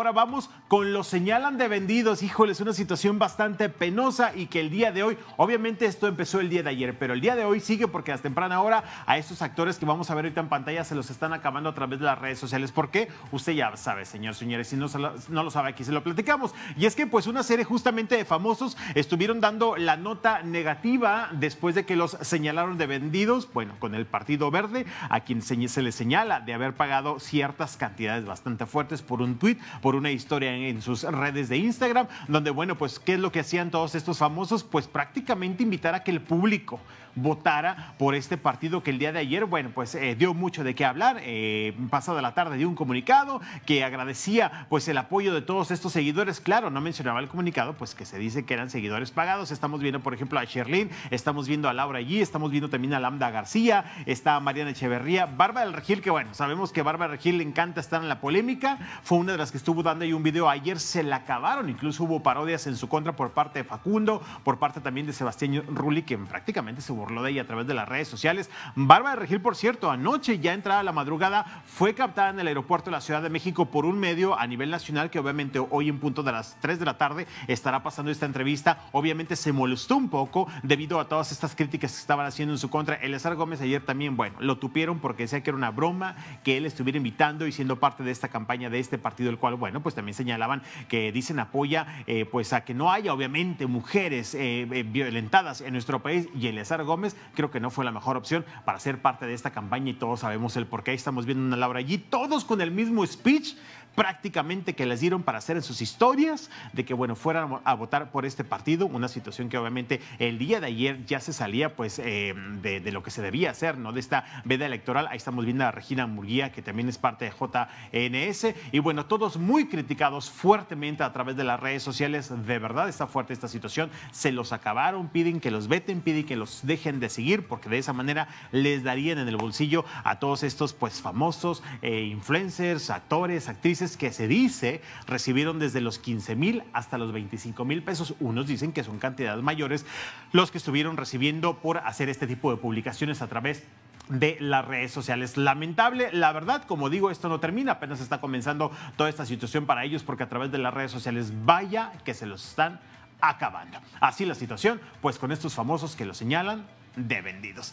Ahora vamos con los señalan de vendidos. híjoles, una situación bastante penosa y que el día de hoy, obviamente esto empezó el día de ayer, pero el día de hoy sigue porque a temprana hora a estos actores que vamos a ver ahorita en pantalla se los están acabando a través de las redes sociales. ¿Por qué? Usted ya sabe, señor, señores, si no, no lo sabe aquí, se lo platicamos. Y es que pues una serie justamente de famosos estuvieron dando la nota negativa después de que los señalaron de vendidos, bueno, con el Partido Verde, a quien se, le señala de haber pagado ciertas cantidades bastante fuertes por un tuit, por una historia en, sus redes de Instagram, donde, bueno, pues, ¿qué es lo que hacían todos estos famosos? Pues prácticamente invitar a que el público votara por este partido que el día de ayer, bueno, pues eh, dio mucho de qué hablar. Eh, pasada la tarde dio un comunicado que agradecía pues el apoyo de todos estos seguidores. Claro, no mencionaba el comunicado, pues que se dice que eran seguidores pagados. Estamos viendo, por ejemplo, a Sherlyn, estamos viendo a Laura allí, estamos viendo también a Lambda García, está Mariana Echeverría, Bárbara del Regil, que bueno, sabemos que Bárbara del Regil le encanta estar en la polémica, fue una de las que estuvo dando ahí un video ayer, se la acabaron. Incluso hubo parodias en su contra por parte de Facundo, por parte también de Sebastián Rulli, que prácticamente se burló de ella a través de las redes sociales. Bárbara Regil, por cierto, anoche ya entrada la madrugada, fue captada en el aeropuerto de la Ciudad de México por un medio a nivel nacional que obviamente hoy en punto de las 3 de la tarde estará pasando esta entrevista. Obviamente se molestó un poco debido a todas estas críticas que estaban haciendo en su contra. Azar Gómez ayer también, bueno, lo tupieron porque decía que era una broma que él estuviera invitando y siendo parte de esta campaña de este partido, el cual, bueno, bueno, pues también señalaban que dicen apoya eh, pues a que no haya obviamente mujeres eh, eh, violentadas en nuestro país y Eleazar Gómez creo que no fue la mejor opción para ser parte de esta campaña y todos sabemos el por qué. estamos viendo una Laura allí, todos con el mismo speech prácticamente que les dieron para hacer en sus historias de que, bueno, fueran a votar por este partido, una situación que obviamente el día de ayer ya se salía pues eh, de, lo que se debía hacer, ¿no? De esta veda electoral. Ahí estamos viendo a Regina Murguía, que también es parte de JNS. Y bueno, todos muy criticados fuertemente a través de las redes sociales. De verdad está fuerte esta situación. Se los acabaron, piden que los veten, piden que los dejen de seguir, porque de esa manera les darían en el bolsillo a todos estos pues famosos eh, influencers, actores, actrices que se dice recibieron desde los 15 mil hasta los 25 mil pesos. Unos dicen que son cantidades mayores los que estuvieron recibiendo por hacer este tipo de publicaciones a través de las redes sociales. Lamentable, la verdad, como digo, esto no termina, apenas está comenzando toda esta situación para ellos porque a través de las redes sociales vaya que se los están acabando. Así la situación, pues con estos famosos que lo señalan de vendidos.